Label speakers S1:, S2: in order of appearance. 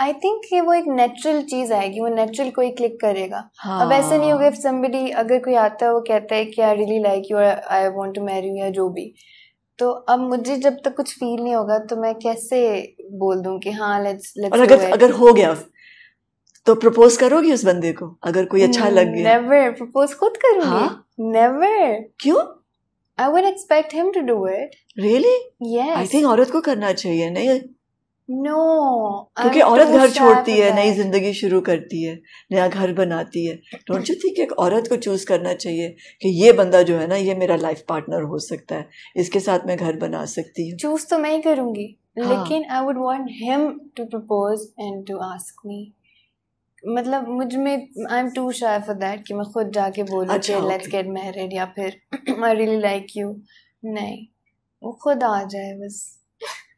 S1: I think ये वो एक नेचुरल चीज आएगी वो नेचुरल कोई क्लिक करेगा हाँ. अब ऐसे नहीं होगा इफ हाँ। समबडी अगर कोई आता है वो कहता है कि I really like you I want to marry you या जो भी तो अब मुझे जब तक कुछ फील नहीं होगा तो मैं कैसे बोल दूं कि हाँ लेट्स लेट्स और अगर अगर
S2: हो गया तो प्रपोज करोगी उस बंदे को अगर कोई अच्छा hmm, लग गया
S1: नेवर प्रपोज खुद करूंगी नेवर हाँ। क्यों I would expect him to do it really yes I think
S2: औरत को करना चाहिए नहीं
S1: नो no, क्योंकि औरत घर छोड़ती है नई
S2: जिंदगी शुरू करती है नया घर बनाती है डोंट यू थिंक एक औरत को चूज करना चाहिए कि ये बंदा जो है ना ये मेरा लाइफ पार्टनर हो सकता है इसके साथ मैं घर बना सकती हूँ चूज तो मैं ही करूंगी हाँ. लेकिन
S1: I would want him to propose and to ask me मतलब मुझ में I am too shy for that कि मैं खुद जाके बोलूँ अच्छा, लेट्स गेट मैरिड या फिर आई रियली लाइक यू नहीं वो खुद आ जाए बस